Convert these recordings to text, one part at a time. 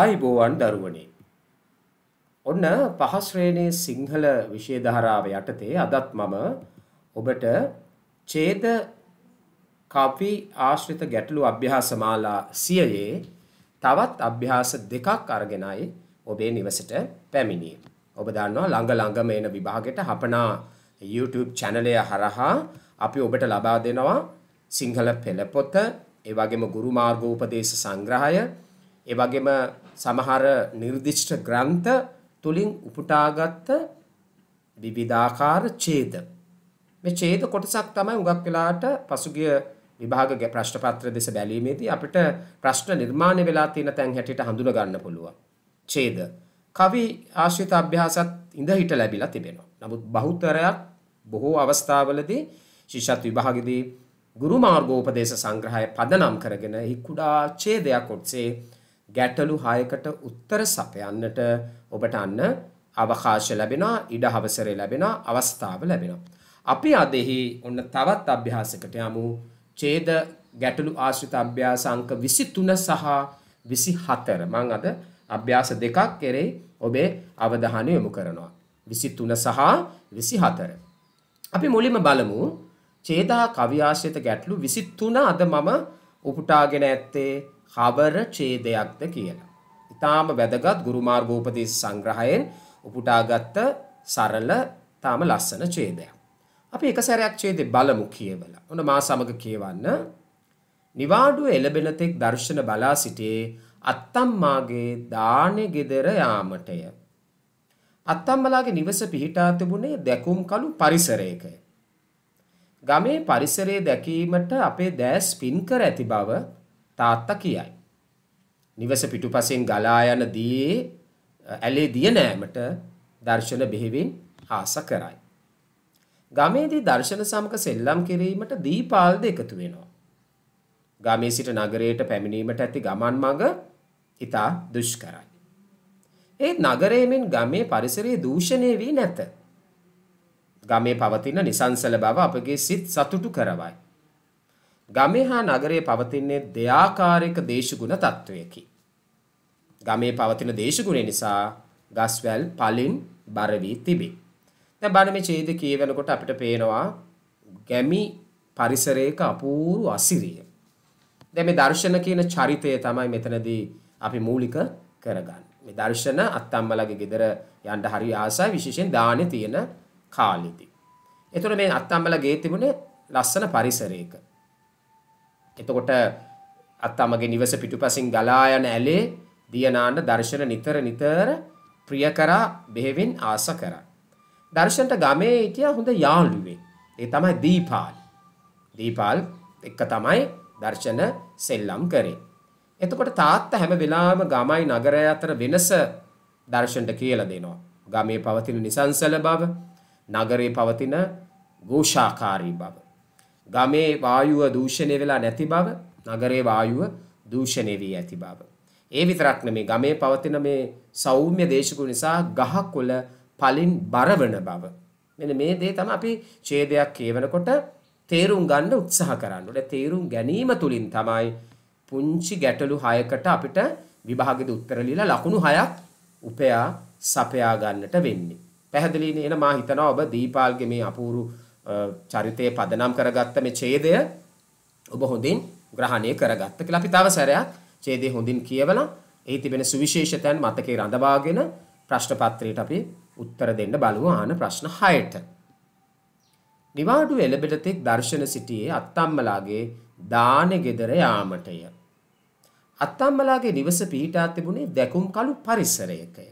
ආයිබෝවන් දරුවනේ. ඔන්න පහස්ශ්‍රේණයේ සිංහල විශේධහරාව යටතේ අදත් මම ඔබට චේද කපි ආශ්‍රිත ගැටලු අභ්‍යාසමාලා සියයේ තවත් අභ්‍යාස දෙකක් අරගෙනයි ඔබේ නිවසට පැමිණිය. ඔබ දන්නවා ළඟ ළඟම එන විභාගෙට හපනා YouTube චැනලය හරහා අපි ඔබට ලබා දෙනවා සිංහල පෙළපොත, ඒ වගේම ගුරු මාර්ගෝපදේශ සංග්‍රහය, ඒ වගේම සමහර නිර්දිෂ්ට ග්‍රන්ථ තුලින් උපුටාගත් විවිධාකාර ඡේද මේ ඡේද කොටසක් තමයි උගක් වෙලාට පසුගිය විභාග ප්‍රශ්න පත්‍ර දෙස බැලීමේදී අපිට ප්‍රශ්න නිර්මාණය වෙලා තියෙන තැන් හැටියට හඳුනා ගන්න පුළුවන් ඡේද කවි ආශ්‍රිත අභ්‍යාසත් ඉඳ හිට ලැබිලා තිබෙනවා නමුත් බහුතරයක් බොහෝ අවස්ථාවලදී ශිෂ්‍යත් විභාගයේදී ගුරු මාර්ගෝපදේශ සංග්‍රහය පදනම් කරගෙන එහි කුඩා ඡේදයක් ඔස්සේ ගැටලු 6කට උත්තර සපයන්නට ඔබට අන්න අවකාශ ලැබෙනවා ඉඩ අවසරය ලැබෙනවා අවස්ථාව ලැබෙනවා අපි අදෙහි ඔන්න තවත් අභ්‍යාසයකට යමු ඡේද ගැටලු ආශ්‍රිත අභ්‍යාස අංක 23 සහ 24 මම අද අභ්‍යාස දෙකක් කෙරේ ඔබේ අවධානය යොමු කරනවා 23 සහ 24 අපි මුලින්ම බලමු ඡේදා කවි ආශ්‍රිත ගැටලු 23 අද මම උපුටාගෙන ඇත්තේ කවර ඡේදයක්ද කියලා. ඊටාම වැදගත් ගුරු මාර්ගෝපදේශ සංග්‍රහයෙන් උපුටාගත්ත සරල තාම ලස්සන ඡේදයක්. අපි එක සැරයක් ඡේදේ බලමු කියවලා. ඔන්න මා සමග කියවන්න. නිවාඩුව එළබෙන තෙක් දර්ශන බලා සිටියේ අත්තම්මාගේ දානේ ගෙදර යාමටය. අත්තම්මලාගේ නිවස පිහිටා තිබුණේ දැකුම් කළු පරිසරයක. ගමේ පරිසරයේ දැකීමට අපේ දැස් පින් කර ඇති බව තාත්තා කියයි. නිවස පිටුපසින් ගලා යන දියේ ඇලේ දිය නෑමට දර්ශන බෙහෙවින් ආස කරයි. ගමේදී දර්ශන සමක සෙල්ලම් කිරීමට දීපාල්ද එකතු වෙනවා. ගමේ සිට නගරයට පැමිණීමට ඇති ගමන් මඟ ඉතා දුෂ්කරයි. ඒත් නගරයමෙන් ගමේ පරිසරයේ දූෂණය වී නැත. ගමේ පවතින නිසංසල බව අපගේ සිත් සතුටු කරවයි. ගමේ හා නගරයේ පවතින්නේ දෙයාකාරයක දේශගුණ තත්ත්වයකි. ගමේ පවතින දේශගුණය නිසා ගස්වැල් පලින් බරවී තිබේ. දැන් බණ මේ ඡේද කියවනකොට අපිට පේනවා ගැමි පරිසරයක අපූර්ව අසිරිය. දැන් මේ දර්ශන කියන චරිතය තමයි මෙතනදී අපි මූලික කරගන්නේ. මේ දර්ශන අත්තම්මලගේ ගෙදර යන්න හරි ආසයි විශේෂයෙන් දානේ තියෙන කාලෙදී. එතකොට මේ අත්තම්මලා ගේ තිබුණේ ලස්සන පරිසරයක. එතකොට අත්තමගේ නිවස පිටුපසින් ගලා යන ඇලේ දියනාන්න දර්ශන නිතර නිතර ප්‍රිය කරා බෙහෙවින් ආස කරා. දර්ශන්ට ගමේ හිටියා හොඳ යාළුවේ. ඒ තමයි දීපාල්. දීපාල් එක්ක තමයි දර්ශන සෙල්ලම් කරේ. එතකොට තාත්තා හැම වෙලාවෙම ගමයි නගරය අතර වෙනස දර්ශන්ට කියලා දෙනවා. ගමේ පවතින නිසංසල බව, නගරේ පවතින ഘോഷාකාරී බව. ගමේ වායුව දූෂණය වෙලා නැති බව, නගරේ වායුව දූෂණය වී ඇති බව. ඒ විතරක් නෙමේ ගමේ පවතින මේ සෞම්‍ය දේශකු නිසා ගහකොළ පලින් බරවන බව. මෙන්න මේ දේ තමයි අපි ඡේදයක් කියවනකොට තේරුම් ගන්න උත්සාහ කරන්න ඕනේ. තේරුම් ගැනීම තුලින් තමයි පුංචි ගැටලු 6කට අපිට විභාගෙද උත්තර ලියලා ලකුණු 6ක් උපයා සපයා ගන්නට වෙන්නේ. පැහැදිලිනේ එන මා හිතනවා ඔබ දීපාල්ගේ මේ අපූරු චරිතයේ පදනම් කරගත්ත මේ ඡේදය ඔබ හොඳින් ග්‍රහණය කරගත්ත කියලා අපි තව සැරයක් ඡේදය හොඳින් කියවලා එහි තිබෙන සුවිශේෂතයන් මතකේ රඳවාගෙන ප්‍රශ්න පත්‍රයට අපි උත්තර දෙන්න බලමු ආන ප්‍රශ්න 6ට. නිවාඩු එළබෙඩතෙක් දර්ශන සිටියේ අත්තම්මලාගේ දානෙ ගෙදර යාමටය. අත්තම්මලාගේ නිවස පිහිටා තිබුණේ දැකුම් කළු පරිසරයකය.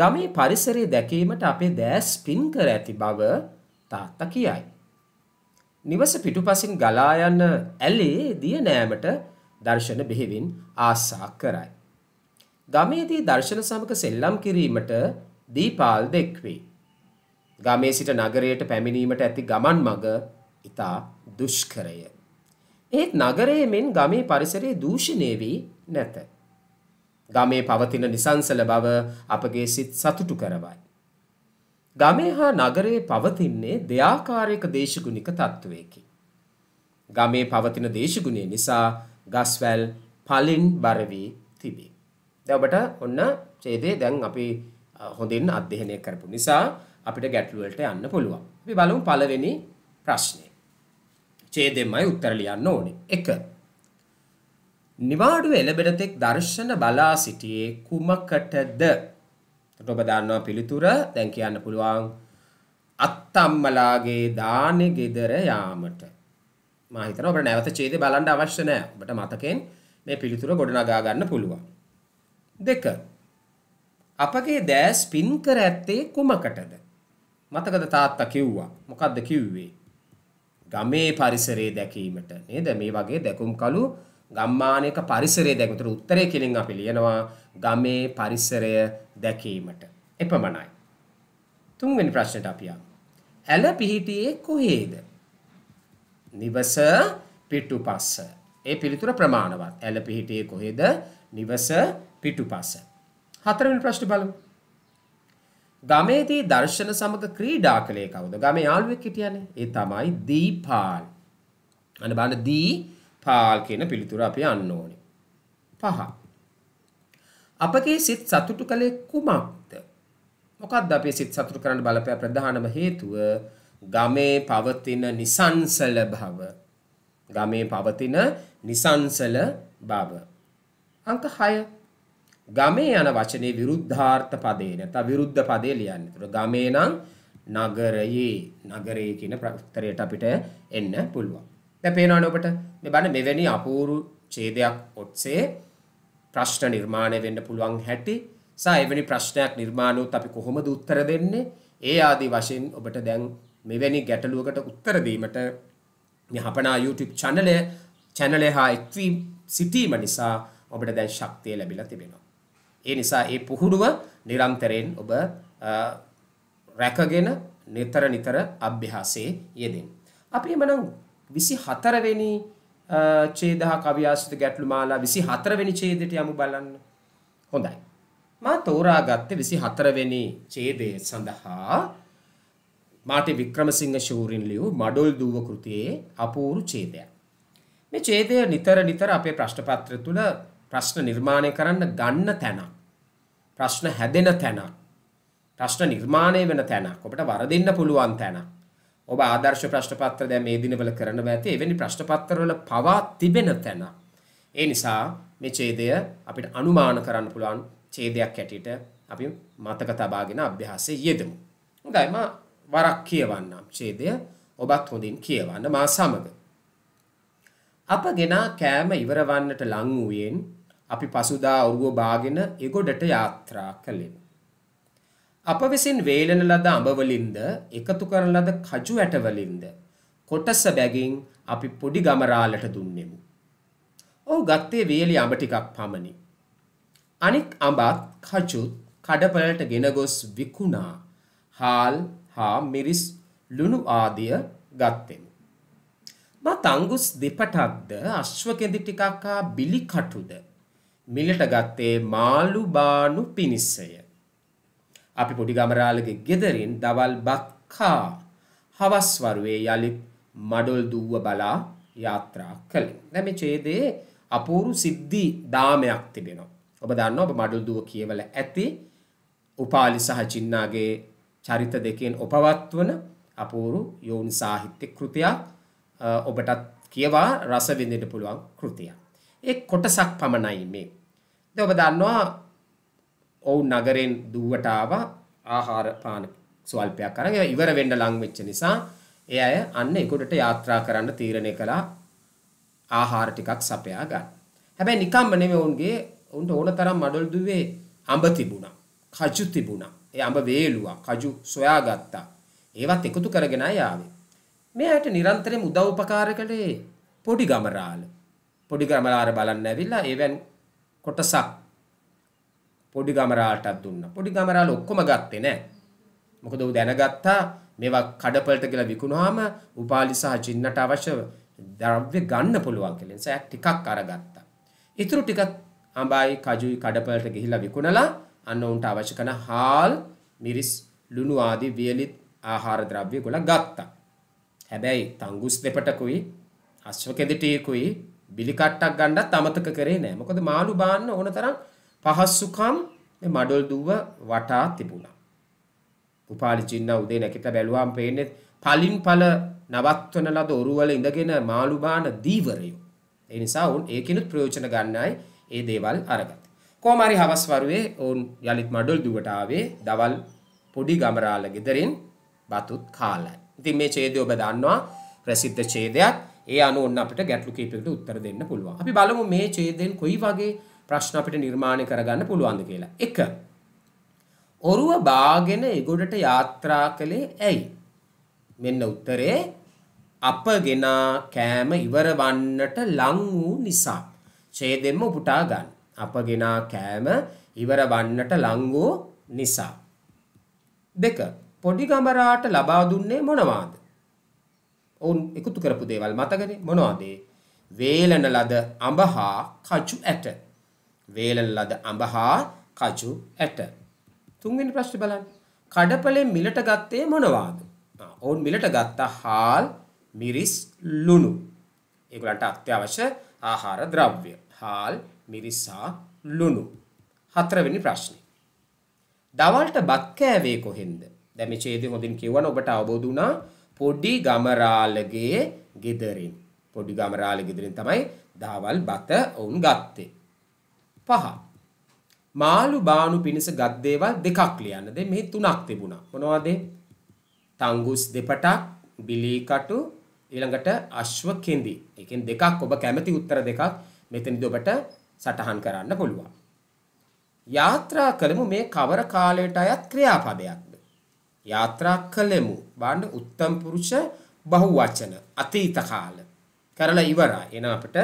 ගමේ පරිසරයේ දැකීමට අපේ දෑස් පින් කර ඇති බව තාත්තා කියයි. නිවස පිටුපසින් ගලා යන ඇලේ දිය නෑමට දර්ශන බෙහෙවින් ආසා කරයි. ගමේදී දර්ශන සමග සෙල්ලම් කිරීමට දීපාල් දෙක්වේ. ගමේ සිට නගරයට පැමිණීමට ඇති ගමන් මඟ ඉතා දුෂ්කරය. ඒත් නගරයේ මෙන් ගමේ පරිසරයේ දූෂණය වී නැත. ගමේ පවතින නිසංසල බව අපගේ සිත් සතුටු කරවයි. ගමේ හා නගරයේ පවතින්නේ දෙයාකාරයක දේශගුණික තත්ත්වයකි. ගමේ පවතින දේශගුණය නිසා ගස්වැල් පලින් බරවී තිබේ. දැවට ඔන්න චේදේ දැන් අපි හොඳින් අධ්‍යයනය කරපු නිසා අපිට ගැටලුවලට යන්න පුළුවන්. අපි බලමු පළවෙනි ප්‍රශ්නය. ඡේදෙමයි උත්තර ලියන්න ඕනේ. 1. නිවාඩුව එළබෙන තෙක් දර්ශන බලා සිටියේ කුමකටද? ඔබ දන්නවා පිළිතුර දැන් කියන්න පුළුවන් අත්තම්මලාගේ දානෙ ගෙදර යාමට මම හිතනවා ඔබට නැවත ඡේදය බලන්න අවශ්‍ය නැහැ. ඔබට මතකෙන් මේ පිළිතුර ගොඩනගා ගන්න පුළුවන්. දෙක අපගේ දැස් පින් කර ඇත්තේ කුමකටද? මතකද තාත්තා කිව්වා. මොකද්ද කිව්වේ? ගමේ පරිසරයේ දැකීමට නේද? මේ වගේ දැකුම් කළු ගම්මානයක පරිසරය දැකතර උත්තරය කෙලින් අපි ලියනවා ගමේ පරිසරය දැකීමට එපමණයි. තුන්වෙනි ප්‍රශ්නට අපියා. ඇල පිහිටියේ කොහේද. නිවස පිටු පස්ස. ඒ පිළිතුර ප්‍රමාණවත් ඇල පිහිටියේ කොහේද නිවස පිටු පස. හතරවෙනි ප්‍රශ්ට බලමු. ගමේදී දර්ශන සමග ක්‍රීඩා කළේ කවුද ගම යාල්ුවෙක් හිටියනේ ඒ තමයි දීපාල්. අන බලන්න දී පාල් කියන පිළිතුර අපි යන්න ඕනේ. පහ. අපගේ සිත් සතුටු කලේ කුමක්ද? මොකක්ද අපේ සිත් සතුටු කරන්න බලපෑ ප්‍රධානම හේතුව? ගමේ පවතින නිසංසල භව. ගමේ පවතින නිසංසල භව. අංක 6. ගමේ යන වචනේ විරුද්ධාර්ථ පදේ නැත්නම් විරුද්ධ පදේ ලියන්න. ඒතර ගමේ නම් නගරයේ නගරයේ කියන උත්තරයට අපිට එන්න පුළුවන්. දැන් පේනවනේ ඔබට මේ බණ මෙවැනි අපූරු ඡේදයක් ඔස්සේ ප්‍රශ්න නිර්මාණය වෙන්න පුළුවන් හැටි සහ එවැනි ප්‍රශ්නයක් නිර්මාණය වුත් අපි කොහොමද උත්තර දෙන්නේ? ඒ ආදී වශයෙන් ඔබට දැන් මෙවැනි ගැටලුවකට උත්තර දීමට මේ හපනා YouTube channel channel හා එක්වී සිටීම නිසා ඔබට දැන් ශක්තිය ලැබිලා තිබෙනවා. ඒ නිසා මේ පුහුණුව නිරන්තරයෙන් ඔබ රැකගෙන නිතර නිතර අභ්‍යාසයේ යෙදෙන්න. අපි එමනම් 24 වෙනි ඡේදහ කවියාසිත ගැටළු මාලා 24 වෙනි ඡේදයට යමු බලන්න. හොඳයි. මා තෝරාගත්තේ 24 වෙනි ඡේදය සඳහා මාටි වික්‍රමසිංහ ශූරින් ලියූ මඩොල් දූව කෘතියේ අපූරු ඡේදයක්. මේ ඡේදය නිතර නිතර අපේ ප්‍රශ්න පත්‍රය තුල ප්‍රශ්න නිර්මාණය කරන්න ගන්න තැනක්. ප්‍රශ්න හැදෙන තැනක්. ප්‍රශ්න නිර්මාණය වෙන තැනක්. ඔබට වරදින්න පුළුවන් තැනක්. ඔබ ආදර්ශ ප්‍රශ්න පත්‍ර දැන් මේ දිනවල කරන්න බෑති එවැනි ප්‍රශ්න පත්‍රවල පවා තිබෙන තැන. ඒ නිසා මේ ඡේදය අපිට අනුමාන කරන්න පුළුවන් ඡේදයක් ඇටියට අපි මතක තබාගෙන අභ්‍යාසයේ යෙදමු. හොඳයි මා වරක් කියවන්නම් ඡේදය ඔබත් හොඳින් කියවන්න මා සමග. අප ගෙනා කෑම ඉවරවන්නට ලං වූයෙන් අපි පසුදා ඔරුව බාගෙන එගොඩට යාත්‍රා කළෙමු. අප විසින් වේලන ලද අඹවලින්ද එකතු කරන ලද කජු ඇටවලින්ද කොටස බැගින් අපි පොඩි ගමරාලට දුන්නෙමු. ඔහු ගත්තේ වේලි අඹ ටිකක් පමණි. අනික් අඹත් කජුත් කඩපලට ගෙන ගොස් විකුණා හාල් හා මිරිස් ලුණු ආදිය ගත්තෙමු. මත් අංගුස් දෙපටක්ද අශ්ව කෙඳි ටිකක් හා බිලි කටුද මිලට ගත්තේ මාළු බානු පිණිසය. අපි පොඩි ගමරාලගේ ගෙදරින් දවල් බත්කා හවස්වරුවේ යළිත් මඩොල් දුව්ව බලා යාත්‍රා කළේ. දැන් මේ ඡේදයේ අපූරු සිද්ධි දාමයක් තිබෙනවා. ඔබ දන්නවා ඔබ මඩොල් දුව කියවල ඇති උපාලි සහ චින්නාගේ චරිත දෙකෙන් උපවත්වන අපූරු යෝනි සාහිත්‍ය කෘතියක් ඔබටත් කියවා රස විඳින්න පුළුවන් කෘතියක්. ඒ කොටසක් පමණයි මේ. දැන් ඔබ දන්නවා ඔවුන් නගරෙන් දුවට ආවා ආහාර පාන ස්වල්පයක් අරන් ඉවර වෙන්න ලං වෙච්ච නිසා ඒ අය අන්න එකොඩට යාත්‍රා කරන්න තීරණය කළා ආහාර ටිකක් සපයා ගන්න. හැබැයි නිකම්ම නෙමෙයි ඔවුන්ගේ ඔවුන්ට ඕන තරම් මඩොල් දුවේ අඹ තිබුණා. කජු තිබුණා. ඒ අඹ වේලුවා. කජු සොයාගත්තා. ඒවත් එකතු කරගෙන ආවේ. මෙයාට නිරන්තරයෙන් උදව් උපකාර කළේ පොඩි ගමරාල. පොඩි ගමරාල බලන්න ඇවිල්ලා ඒවෙන් කොටසක් පොඩි ගමරාටත් දුන්නා. පොඩි ගමරාල ඔක්කොම ගත්තේ නෑ. මොකද ඌ දැනගත්තා මේවා කඩපලට කියලා විකුණාම උපාලි සහ ජින්නට අවශ්‍ය ද්‍රව්‍ය ගන්න පුළුවන් කියලා. නිසා ටිකක් අරගත්තා. ඊටු ටිකක් අඹයි කජුයි කඩපලට ගිහිලා විකුණලා අන්න උන්ට අවශ්‍ය කරන හාල්, මිරිස්, ලුණු ආදී වියලිත් ආහාර ද්‍රව්‍ය ගොලා ගත්තා. හැබැයි තංගුස් දෙපටකුයි අශ්ව කෙඳිටියකුයි බිලි කට්ටක් ගන්නත් අමතක කරේ නෑ. මොකද මාළු බාන්න ඕන තරම් පහස්සුකම් මේ මඩොල් දුව වටා තිබුණා. උපාලි චින්න උදේ නැකිට බැලුවාම පේන්නේ පලින් පල නවත්වන ලද ඔරුවල ඉඳගෙන මාළු බාන දීවරයෝ. ඒ නිසා උන් ඒකිනුත් ප්‍රයෝජන ගන්නයි ඒ දේවල් අරගත්තේ. කොහොම හරි හවස් වරුවේ ඔවුන් යලිත් මඩොල් දුවට ආවේ දවල් පොඩි ගමරාල ගෙදරින් බතුත් කාලයි. ඉතින් මේ ඡේදය ඔබ දන්නවා ප්‍රසිද්ධ ඡේදයක්. ඒ අනුව ඔන්න අපිට ගැටලු කීපයකට උත්තර දෙන්න පුළුවන්. අපි බලමු මේ ඡේදයෙන් කොයි වගේ ප්‍රශ්න අපිට නිර්මාණය කරගන්න පුළුවන්ද කියලා. එක ඔරුව බාගෙන එගොඩට යාත්‍රා කළේ ඇයි? මෙන්න උත්තරේ අපගෙන කෑම ඉවරවන්නට ලං වූ නිසා. ඡේදෙම්ම උපුටා ගන්න. අපගෙන කෑම ඉවරවන්නට ලං වූ නිසා. දෙක පොඩි ගඹරාට ලබා දුන්නේ මොනවාද? ඔවුන් එකතු කරපු දේවල් මතකනේ මොනවාද? වේලන ලද අඹහා කචු ඇට වේලන ලද අඹ හා කජු ඇට. තුන්වෙනි ප්‍රශ්නේ බලන්න. කඩපලෙන් මිලට ගත්තේ මොනවාද? ඔවුන් මිලට ගත්තා හාල්, මිරිස්, ලුණු. ඒගොල්ලන්ට අත්‍යවශ්‍ය ආහාර ද්‍රව්‍ය. හාල්, මිරිස් හා ලුණු. හතරවෙනි ප්‍රශ්නේ. දවල්ට බත් කෑවේ කොහෙන්ද? දැන් මේ ඡේදය හොඳින් කියවන ඔබට අවබෝධ වුණා පොඩි ගමරාලගේ ගෙදරින්. පොඩි ගමරාලගේ ගෙදරින් තමයි දවල් බත ඔවුන් ගත්තේ. පහ. මාළු බානු පිණිස ගත් දේවල් දෙකක් ලියන්නද මෙහි තුනක් තිබුණා. මොනවද? තංගුස් දෙපටක්, බිලී කටු, ඊළඟට අශ්ව කෙඳි. එකෙන් දෙකක් ඔබ කැමති උත්තර දෙකක් මෙතනදී ඔබට සටහන් කරන්න පුළුවන්. යාත්‍රා කළමු මේ කවර කාලයට අයත් ක්‍රියාපදයක්ද? යාත්‍රා කළමු බාන්න උත්තම් පුරුෂ බහුවචන අතීත කාල කරලා ඉවරයි. එහෙනම් අපිට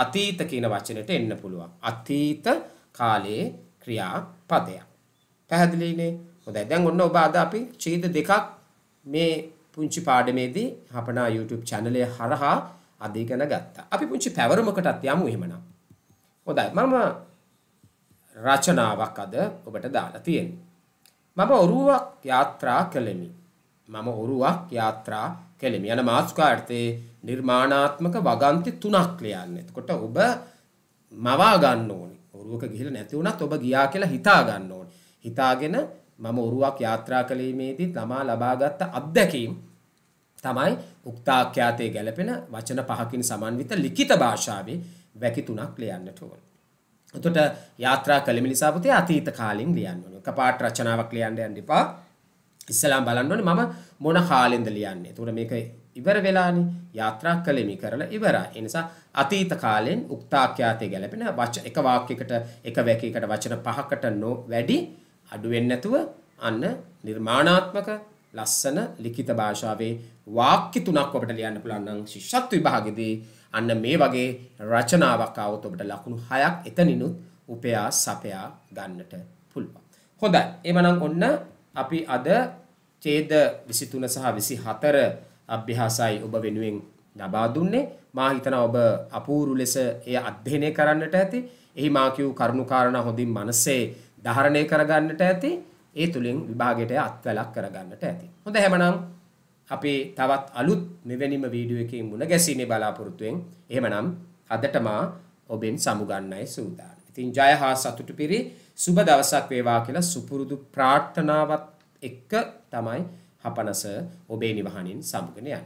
අතීත කියන වචනෙට එන්න පුළුවන්. අතීත කාලයේ ක්‍රියාපදයක්. පැහැදිලිනේ? හොඳයි. දැන් ඔන්න ඔබ අද අපි ඡේද දෙකක් මේ පුංචි පාඩමේදී අපනා YouTube channel හරහා අද ඉගෙන ගත්තා. අපි පුංචි පැවරුමකටත් යමු එහෙමනම්. හොඳයි. මම රචනාවක් අද ඔබට දාලා තියෙනවා. මම ඔරුවක් යාත්‍රා කළෙමි. මම ඔරුවක් යාත්‍රා කෙලිමි යන මාස්කාර්තේ නිර්මාණාත්මක වගන්ති තුනක් ලියන්න. එතකොට ඔබ මවා ගන්න ඕනේ. ඔරුවක ගිහිල්ලා නැති වුණත් ඔබ ගියා කියලා හිතා ගන්න ඕනේ. හිතාගෙන මම ඔරුවක් යාත්‍රා කළීමේදී ළමා ලබාගත් අත්දැකීම් තමයි උක්තාඛ්‍යාතේ ගැලපෙන වචන පහකින් සමන්විත ලිඛිත භාෂාවේ වැකි තුනක් ලියන්නට ඕන. එතකොට යාත්‍රා කළම නිසා පුතේ අතීත කාලෙන් ලියන්න ඕනේ. කපාට රචනාවක් ලියන්න යන්න එපා. ඉස්සලාම් බලන්න ඕනේ මම මොන කාලෙන්ද ලියන්නේ. එතකොට මේක ඉවර වෙලානේ. යාත්‍රා කළේ මේ කරලා ඉවරයි. ඒ නිසා අතීත කාලෙන් උක්තාඛ්‍යාතේ ගැලපෙන වචන එක වාක්‍යයකට එක වැකයකට වචන පහකට නො වැඩි අඩු නැතුව අන්න නිර්මාණාත්මක ලස්සන ලිඛිත භාෂාවේ වාක්‍ය තුනක් අපිට ලියන්න පුළුවන් නම් ශිෂ්‍යත්ව විභාගයේදී අන්න මේ වගේ රචනාවක් આવොත් අපිට ලකුණු 6ක් එතනිනුත් උපයා සපයා ගන්නට පුළුවන්. හොඳයි. එමනම් ඔන්න අපි අද ඡේද 23 සහ 24 අභ්‍යාසයි ඔබ වෙනුවෙන් ලබා දුන්නේ මා හිතනවා ඔබ අපූර්ව ලෙස එය අධ්‍යයනය කරන්නට ඇති එහි මා කියූ කරුණු කාරණා හොඳින් මනසේ ධාරණය කරගන්නට ඇති ඒ තුලින් විභාගයට අත්වැලක් කරගන්නට ඇති හොඳ හැමනම් අපේ තවත් අලුත් මෙවැනිම වීඩියෝ එකකින් මුණ ගැසීමේ බලාපොරොත්තුෙන් එහෙමනම් අදට මා ඔබෙන් සමුගන්නයි සූදානම් ඉතින් ජය හා සතුටු පිරි සුබ දවසක් වේවා කියලා සුපුරුදු ප්‍රාර්ථනාවත් එක්ක තමයි හපනස ඔබේ නිවහනින් සමුගෙන යන්නේ.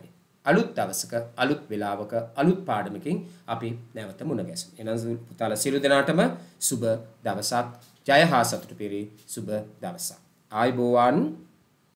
අලුත් දවසක අලුත් වෙලාවක අලුත් පාඩමකින් අපි නැවත මුණ ගැසමු. එනම් පුතාලා සියලු දෙනාටම සුබ දවසක්. ජය හා සතුටු පිරි සුබ දවසක්. ආයුබෝවන්